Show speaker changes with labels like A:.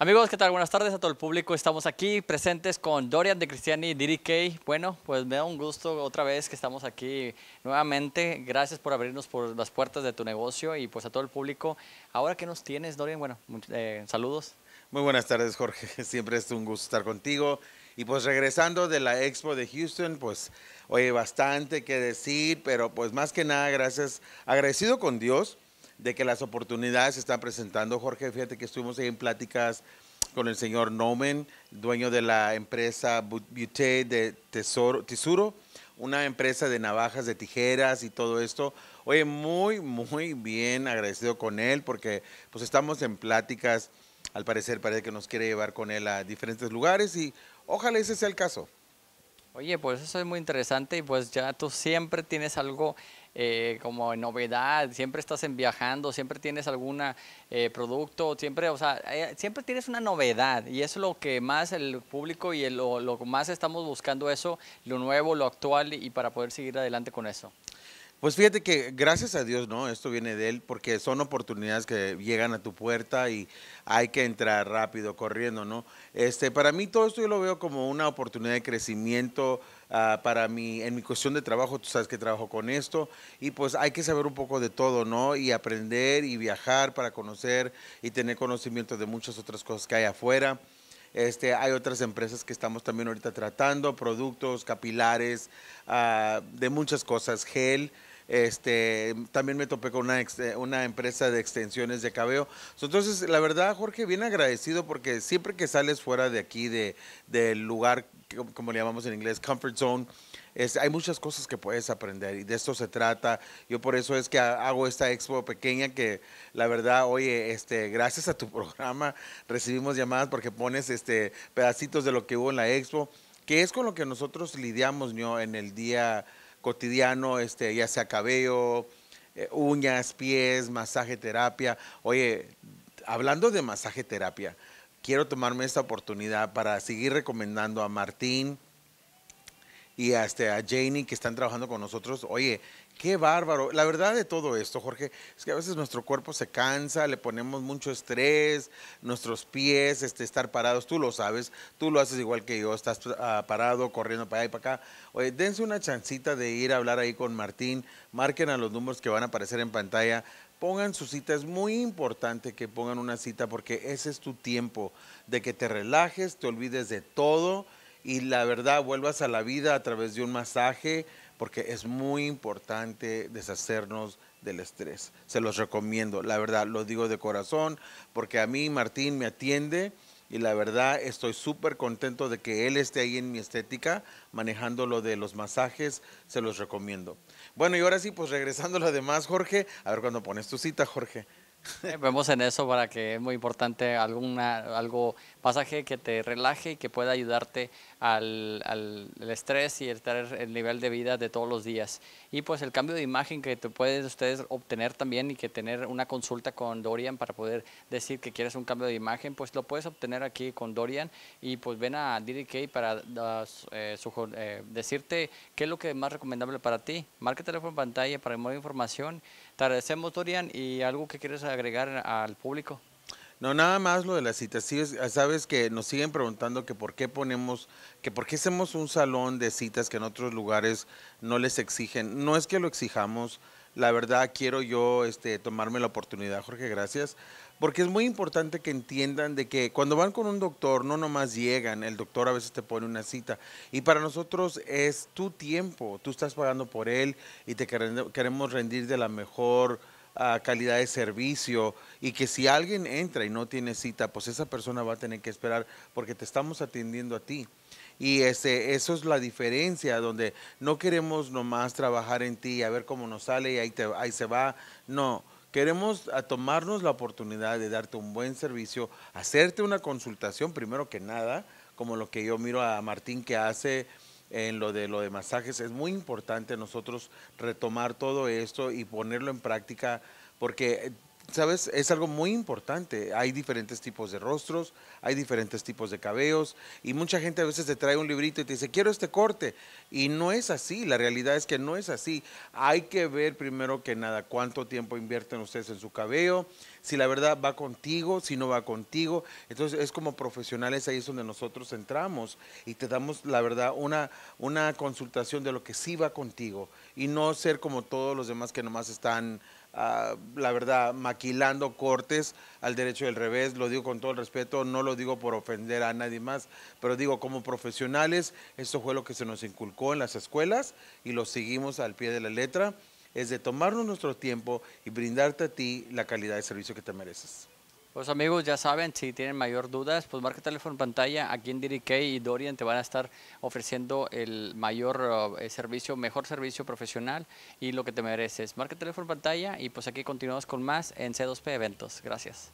A: Amigos, ¿qué tal? Buenas tardes a todo el público. Estamos aquí presentes con Dorian de Cristiani y Diri Kay. Bueno, pues me da un gusto otra vez que estamos aquí nuevamente. Gracias por abrirnos por las puertas de tu negocio y pues a todo el público. Ahora, ¿qué nos tienes, Dorian? Bueno, eh,
B: saludos. Muy buenas tardes, Jorge. Siempre es un gusto estar contigo. Y pues regresando de la Expo de Houston, pues oye, bastante que decir, pero pues más que nada, gracias, agradecido con Dios de que las oportunidades se están presentando. Jorge, fíjate que estuvimos ahí en pláticas con el señor Nomen, dueño de la empresa Butte de Tesoro, Tesuro, una empresa de navajas, de tijeras y todo esto. Oye, muy, muy bien agradecido con él porque pues estamos en pláticas, al parecer parece que nos quiere llevar con él a diferentes lugares y ojalá ese sea el caso.
A: Oye, pues eso es muy interesante y pues ya tú siempre tienes algo eh, como novedad, siempre estás en viajando, siempre tienes algún eh, producto, siempre, o sea, eh, siempre tienes una novedad y es lo que más el público y lo, lo más estamos buscando eso, lo nuevo, lo actual y para poder seguir adelante con eso.
B: Pues fíjate que gracias a Dios, ¿no? Esto viene de él porque son oportunidades que llegan a tu puerta y hay que entrar rápido, corriendo, ¿no? Este, para mí todo esto yo lo veo como una oportunidad de crecimiento ah, para mí, en mi cuestión de trabajo, tú sabes que trabajo con esto y pues hay que saber un poco de todo, ¿no? Y aprender y viajar para conocer y tener conocimiento de muchas otras cosas que hay afuera. Este, hay otras empresas que estamos también ahorita tratando, productos, capilares, ah, de muchas cosas, gel. Este, también me topé con una, eh, una empresa de extensiones de cabello. Entonces, la verdad, Jorge, bien agradecido porque siempre que sales fuera de aquí, de, del lugar, como le llamamos en inglés, comfort zone, hay muchas cosas que puedes aprender y de esto se trata. Yo por eso es que hago esta expo pequeña que la verdad, oye, este, gracias a tu programa recibimos llamadas porque pones este, pedacitos de lo que hubo en la expo, que es con lo que nosotros lidiamos en el día cotidiano, este, ya sea cabello, eh, uñas, pies, masaje terapia. Oye, hablando de masaje terapia, quiero tomarme esta oportunidad para seguir recomendando a Martín y hasta a Janie que están trabajando con nosotros. Oye, qué bárbaro. La verdad de todo esto, Jorge, es que a veces nuestro cuerpo se cansa, le ponemos mucho estrés, nuestros pies, este, estar parados, tú lo sabes, tú lo haces igual que yo, estás ah, parado, corriendo para allá y para acá. Oye, dense una chancita de ir a hablar ahí con Martín, marquen a los números que van a aparecer en pantalla pongan su cita. Es muy importante que pongan una cita porque ese es tu tiempo de que te relajes, te olvides de todo y la verdad vuelvas a la vida a través de un masaje, porque es muy importante deshacernos del estrés. Se los recomiendo, la verdad, lo digo de corazón, porque a mí Martín me atiende y la verdad estoy súper contento de que él esté ahí en mi estética, manejando lo de los masajes, se los recomiendo. Bueno, y ahora sí, pues regresando a lo demás, Jorge, a ver cuándo pones tu cita, Jorge. Vemos en eso para que es muy importante
A: alguna, algo, pasaje que te relaje y que pueda ayudarte al, estrés y el, el nivel de vida de todos los días. Y pues el cambio de imagen que te puedes ustedes obtener también y que tener una consulta con Dorian para poder decir que quieres un cambio de imagen, pues lo puedes obtener aquí con Dorian y pues ven a DDK para eh, eh, decirte qué es lo que es más recomendable para ti. Marca teléfono en pantalla para más información. Te agradecemos Dorian y algo que quieres agregar al
B: público? No, nada más lo de las citas. Sí, sabes que nos siguen preguntando que por qué ponemos, que por qué hacemos un salón de citas que en otros lugares no les exigen. No es que lo exijamos, la verdad quiero yo este, tomarme la oportunidad, Jorge, gracias, porque es muy importante que entiendan de que cuando van con un doctor no nomás llegan, el doctor a veces te pone una cita y para nosotros es tu tiempo, tú estás pagando por él y te queremos rendir de la mejor a calidad de servicio y que si alguien entra y no tiene cita, pues esa persona va a tener que esperar porque te estamos atendiendo a ti. Y ese, eso es la diferencia, donde no queremos nomás trabajar en ti, a ver cómo nos sale y ahí, ahí se va. No, queremos a tomarnos la oportunidad de darte un buen servicio, hacerte una consultación, primero que nada, como lo que yo miro a Martín que hace en lo de lo de masajes. Es muy importante nosotros retomar todo esto y ponerlo en práctica porque ¿sabes? Es algo muy importante. Hay diferentes tipos de rostros, hay diferentes tipos de cabellos y mucha gente a veces te trae un librito y te dice, quiero este corte. Y no es así, la realidad es que no es así. Hay que ver primero que nada cuánto tiempo invierten ustedes en su cabello, si la verdad va contigo, si no va contigo. Entonces es como profesionales, ahí es donde nosotros entramos y te damos la verdad una, una consultación de lo que sí va contigo y no ser como todos los demás que nomás están la verdad, maquilando cortes al derecho del revés. Lo digo con todo el respeto, no lo digo por ofender a nadie más, pero digo, como profesionales, esto fue lo que se nos inculcó en las escuelas y lo seguimos al pie de la letra es de tomarnos nuestro tiempo y brindarte a ti la calidad de servicio que te mereces. Pues amigos, ya saben, si
A: tienen mayor dudas, pues marca teléfono en pantalla. Aquí en DDK y Dorian te van a estar ofreciendo el mayor eh, servicio, mejor servicio profesional y lo que te mereces. Marca teléfono en pantalla y pues aquí continuamos con más en C2P Eventos. Gracias.